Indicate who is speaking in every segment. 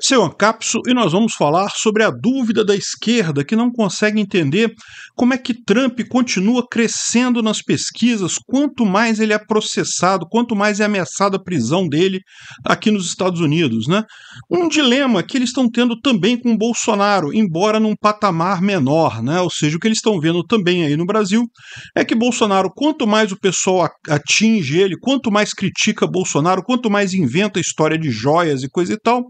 Speaker 1: Seu Ancapso, e nós vamos falar sobre a dúvida da esquerda que não consegue entender como é que Trump continua crescendo nas pesquisas, quanto mais ele é processado, quanto mais é ameaçada a prisão dele aqui nos Estados Unidos, né? Um dilema que eles estão tendo também com Bolsonaro, embora num patamar menor, né? Ou seja, o que eles estão vendo também aí no Brasil é que Bolsonaro, quanto mais o pessoal atinge ele, quanto mais critica Bolsonaro, quanto mais inventa história de joias e coisa e tal,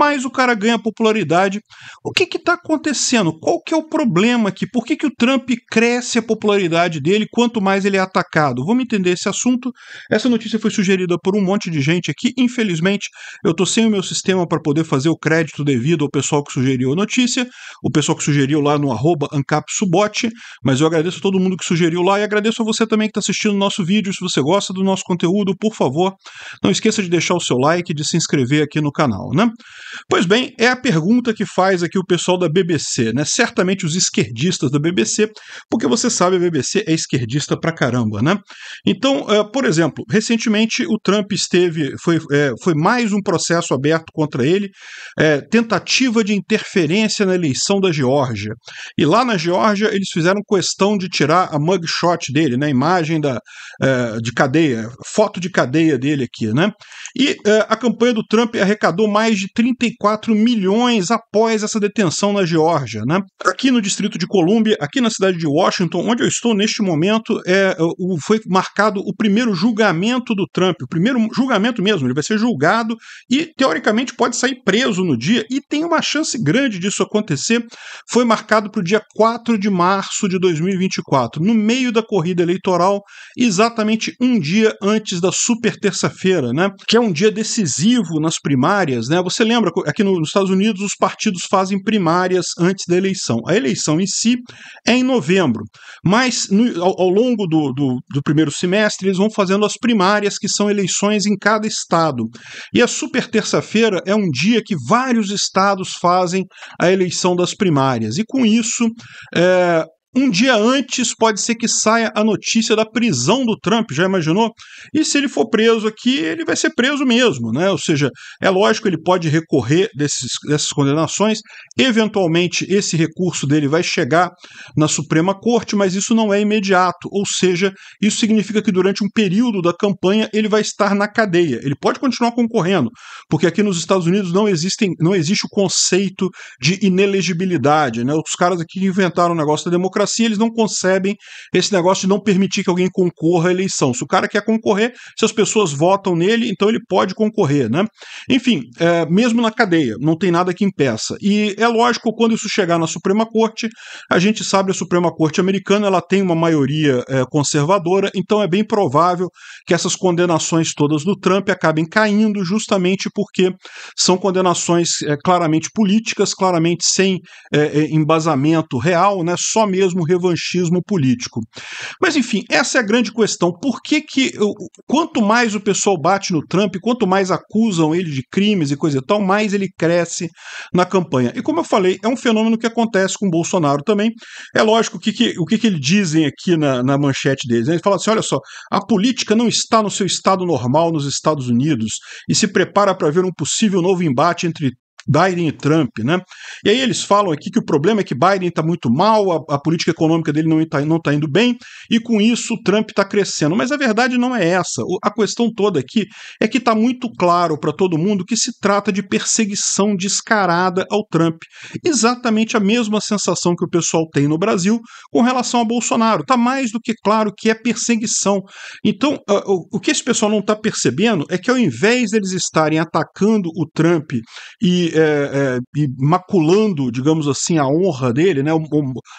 Speaker 1: mais o cara ganha popularidade. O que está acontecendo? Qual que é o problema aqui? Por que, que o Trump cresce a popularidade dele quanto mais ele é atacado? Vamos entender esse assunto. Essa notícia foi sugerida por um monte de gente aqui. Infelizmente, eu estou sem o meu sistema para poder fazer o crédito devido ao pessoal que sugeriu a notícia, o pessoal que sugeriu lá no arroba ancapsubot, mas eu agradeço a todo mundo que sugeriu lá e agradeço a você também que está assistindo o nosso vídeo. Se você gosta do nosso conteúdo, por favor, não esqueça de deixar o seu like e de se inscrever aqui no canal, né? Pois bem, é a pergunta que faz aqui o pessoal da BBC, né? Certamente os esquerdistas da BBC, porque você sabe, a BBC é esquerdista pra caramba, né? Então, uh, por exemplo, recentemente o Trump esteve, foi, eh, foi mais um processo aberto contra ele, eh, tentativa de interferência na eleição da Geórgia. E lá na Geórgia eles fizeram questão de tirar a mugshot dele, né? A imagem da, de cadeia, foto de cadeia dele aqui, né? E a campanha do Trump arrecadou mais de 30 34 milhões após essa detenção na Geórgia. Né? Aqui no Distrito de Colômbia, aqui na cidade de Washington, onde eu estou neste momento, é, o, foi marcado o primeiro julgamento do Trump, o primeiro julgamento mesmo. Ele vai ser julgado e, teoricamente, pode sair preso no dia, e tem uma chance grande disso acontecer. Foi marcado para o dia 4 de março de 2024, no meio da corrida eleitoral, exatamente um dia antes da super terça-feira, né? que é um dia decisivo nas primárias. Né? Você lembra? outra coisa. Aqui é nos Estados Unidos, os partidos fazem primárias antes da eleição. A eleição em si é em novembro, mas no, ao, ao, longo do, do, do, primeiro semestre eles vão fazendo as primárias, que são eleições em cada estado. E a super terça-feira é um dia que vários estados fazem a eleição das primárias. E com isso, é, um dia antes, pode ser que saia a notícia da prisão do Trump, já imaginou? E se ele for preso aqui, ele vai ser preso mesmo, né? Ou seja, é lógico, ele pode recorrer desses, dessas condenações, eventualmente esse recurso dele vai chegar na Suprema Corte, mas isso não é imediato, ou seja, isso significa que durante um período da campanha ele vai estar na cadeia. Ele pode continuar concorrendo, porque aqui nos Estados Unidos não, existem, não existe o conceito de inelegibilidade, né? Os caras aqui inventaram o negócio da democracia democracia eles não concebem esse negócio de não permitir que alguém concorra à eleição. Se o cara quer concorrer, se as pessoas votam nele, então ele pode concorrer, né? Enfim, é, mesmo na cadeia, não tem nada que impeça. E é lógico, quando isso chegar na Suprema Corte, a gente sabe a Suprema Corte americana ela tem uma maioria é, conservadora, então é bem provável que essas condenações todas do Trump acabem caindo justamente porque são condenações é, claramente políticas, claramente sem é, é, embasamento real, né? Só mesmo mesmo revanchismo político. Mas enfim, essa é a grande questão. Por que que quanto mais o pessoal bate no Trump, quanto mais acusam ele de crimes e coisa e tal, mais ele cresce na campanha. E como eu falei, é um fenômeno que acontece com Bolsonaro também. É lógico que, que o que, que eles dizem aqui na, na manchete deles. Né? Eles falam assim: olha só, a política não está no seu estado normal nos Estados Unidos e se prepara para ver um possível novo embate entre Biden e Trump, né? E aí eles falam aqui que o problema é que Biden está muito mal, a, a, política econômica dele não está não tá indo bem, e com isso o Trump está crescendo. Mas a verdade não é essa. A questão toda aqui é que está muito claro para todo mundo que se trata de perseguição descarada ao Trump. Exatamente a mesma sensação que o pessoal tem no Brasil com relação a Bolsonaro. Está mais do que claro que é perseguição. Então, o, o que esse pessoal não está percebendo é que ao invés deles estarem atacando o Trump e é, é maculando, digamos assim, a honra dele, né,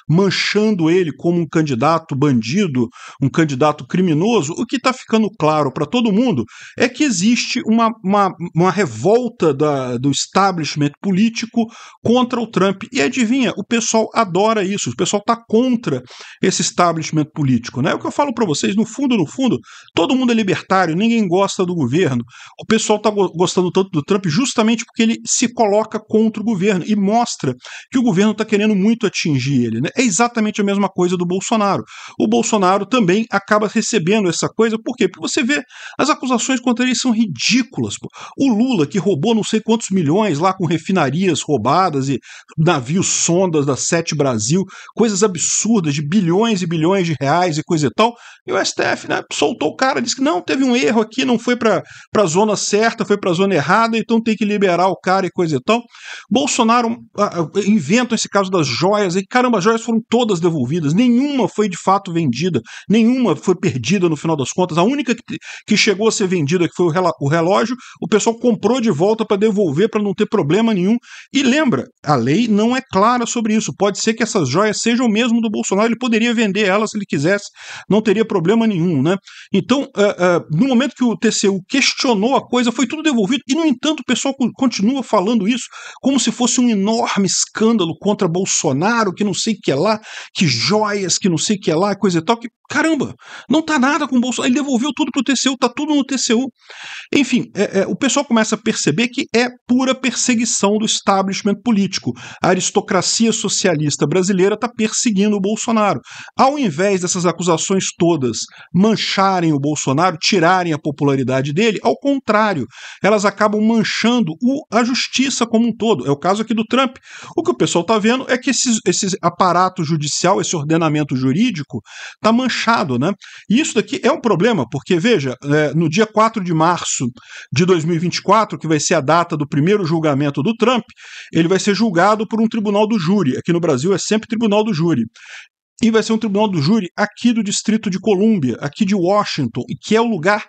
Speaker 1: manchando ele como um candidato bandido, um candidato criminoso, o que está ficando claro para todo mundo é que existe uma, uma, uma revolta da, do establishment político contra o Trump. E adivinha, o pessoal adora isso, o pessoal está contra esse establishment político. Né? É o que eu falo para vocês, no fundo, no fundo, todo mundo é libertário, ninguém gosta do governo. O pessoal está gostando tanto do Trump justamente porque ele se coloca contra o governo e mostra que o governo está querendo muito atingir ele. Né? É exatamente a mesma coisa do Bolsonaro. O Bolsonaro também acaba recebendo essa coisa, por quê? Porque você vê as acusações contra ele são ridículas. Pô. O Lula, que roubou não sei quantos milhões lá com refinarias roubadas e navios sondas da Sete Brasil, coisas absurdas de bilhões e bilhões de reais e coisa e tal, e o STF né, soltou o cara, disse que não, teve um erro aqui, não foi para a zona certa, foi para a zona errada, então tem que liberar o cara e coisa coisa e tal. Bolsonaro ah, ah, inventa esse caso das joias, e caramba, as joias foram todas devolvidas, nenhuma foi de fato vendida, nenhuma foi perdida no final das contas. A única que, que chegou a ser vendida, que foi o relógio, o pessoal comprou de volta para devolver, para não ter problema nenhum. E lembra, a lei não é clara sobre isso. Pode ser que essas joias sejam mesmo do Bolsonaro, ele poderia vender elas se ele quisesse, não teria problema nenhum, né? Então, uh, uh, no momento que o TCU questionou a coisa, foi tudo devolvido, e no entanto o pessoal continua falando isso como se fosse um enorme escândalo contra Bolsonaro, que não sei o que é lá, que joias, que não sei o que é lá, coisa e tal, que Caramba, não tá nada com o Bolsonaro. Ele devolveu tudo pro TCU, tá tudo no TCU. Enfim, é, é, o pessoal começa a perceber que é pura perseguição do establishment político. A aristocracia socialista brasileira tá perseguindo o Bolsonaro. Ao invés dessas acusações todas mancharem o Bolsonaro, tirarem a popularidade dele, ao contrário, elas acabam manchando o, a justiça como um todo. É o caso aqui do Trump. O que o pessoal tá vendo é que esse aparato judicial, esse ordenamento jurídico, tá manchando fechado. Né? E isso daqui é um problema, porque, veja, é, no dia 4 de março de 2024, que vai ser a data do primeiro julgamento do Trump, ele vai ser julgado por um tribunal do júri. Aqui no Brasil é sempre tribunal do júri e vai ser um tribunal do júri aqui do Distrito de Colômbia, aqui de Washington, que é o lugar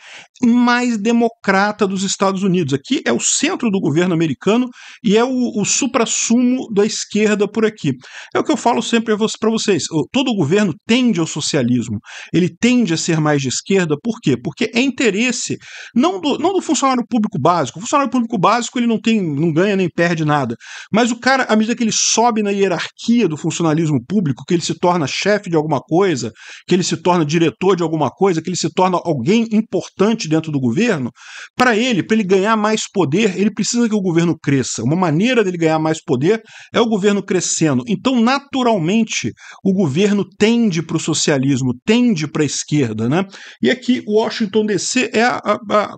Speaker 1: mais democrata dos Estados Unidos. Aqui é o centro do governo americano e é o, o supra-sumo da esquerda por aqui. É o que eu falo sempre para vocês. Todo governo tende ao socialismo. Ele tende a ser mais de esquerda. Por quê? Porque é interesse não do, não do funcionário público básico. O funcionário público básico ele não tem, não ganha nem perde nada. Mas o cara, à medida que ele sobe na hierarquia do funcionalismo público, que ele se torna chefe de alguma coisa, que ele se torna diretor de alguma coisa, que ele se torna alguém importante dentro do governo, para ele, para ele ganhar mais poder, ele precisa que o governo cresça. Uma maneira dele ganhar mais poder é o governo crescendo. Então, naturalmente, o governo tende para o socialismo, tende para a esquerda. Né? E aqui, Washington DC é a, a, a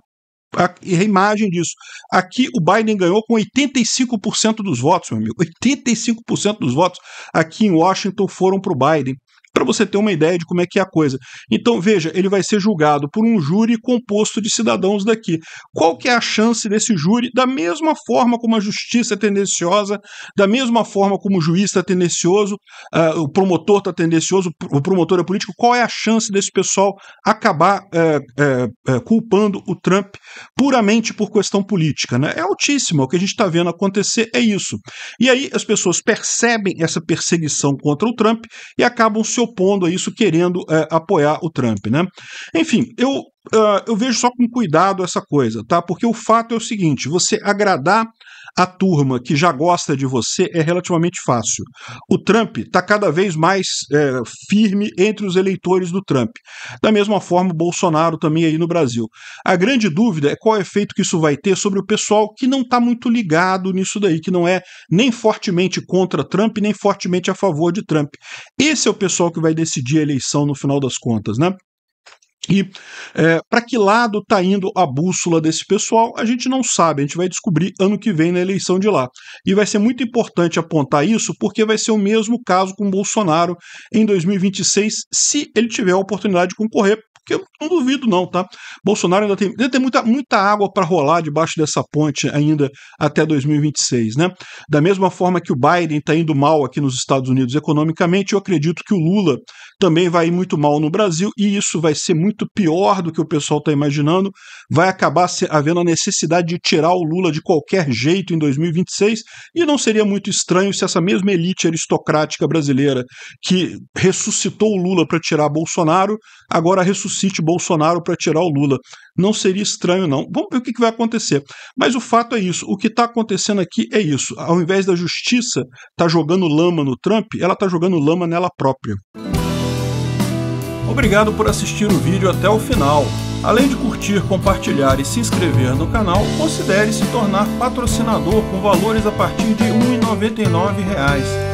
Speaker 1: a, imagem disso. Aqui o Biden ganhou com 85% dos votos, meu amigo. 85% dos votos aqui em Washington foram para o Biden para você ter uma ideia de como é que é a coisa. Então, veja, ele vai ser julgado por um júri composto de cidadãos daqui. Qual que é a chance desse júri, da mesma forma como a justiça é tendenciosa, da mesma forma como o juiz está tendencioso, uh, o promotor está tendencioso, o promotor é político, qual é a chance desse pessoal acabar uh, uh, culpando o Trump puramente por questão política? Né? É altíssima, é o que a gente está vendo acontecer é isso. E aí as pessoas percebem essa perseguição contra o Trump e acabam se opondo a isso, querendo é, apoiar o Trump. Né? Enfim, eu uh, eu vejo só com cuidado essa coisa, tá? Porque o fato é o seguinte: você agradar a turma que já gosta de você é relativamente fácil. O Trump está cada vez mais é, firme entre os eleitores do Trump. Da mesma forma, o Bolsonaro também aí no Brasil. A grande dúvida é qual efeito que isso vai ter sobre o pessoal que não está muito ligado nisso daí, que não é nem fortemente contra Trump, nem fortemente a favor de Trump. Esse é o pessoal que vai decidir a eleição no final das contas, né? E é, para que lado está indo a bússola desse pessoal, a gente não sabe, a gente vai descobrir ano que vem na eleição de lá. E vai ser muito importante apontar isso, porque vai ser o mesmo caso com Bolsonaro em 2026, se ele tiver a oportunidade de concorrer, que eu não duvido, não, tá? Bolsonaro ainda tem, ainda tem muita, muita água para rolar debaixo dessa ponte ainda até 2026, né? Da mesma forma que o Biden está indo mal aqui nos Estados Unidos economicamente, eu acredito que o Lula também vai ir muito mal no Brasil e isso vai ser muito pior do que o pessoal está imaginando. Vai acabar havendo a necessidade de tirar o Lula de qualquer jeito em 2026 e não seria muito estranho se essa mesma elite aristocrática brasileira que ressuscitou o Lula para tirar Bolsonaro agora ressuscitou ressuscite Bolsonaro para tirar o Lula. Não seria estranho, não. Vamos ver o que vai acontecer. Mas o fato é isso. O que está acontecendo aqui é isso. Ao invés da justiça estar tá jogando lama no Trump, ela está jogando lama nela própria. Obrigado por assistir o vídeo até o final. Além de curtir, compartilhar e se inscrever no canal, considere se tornar patrocinador com valores a partir de R$ 1,99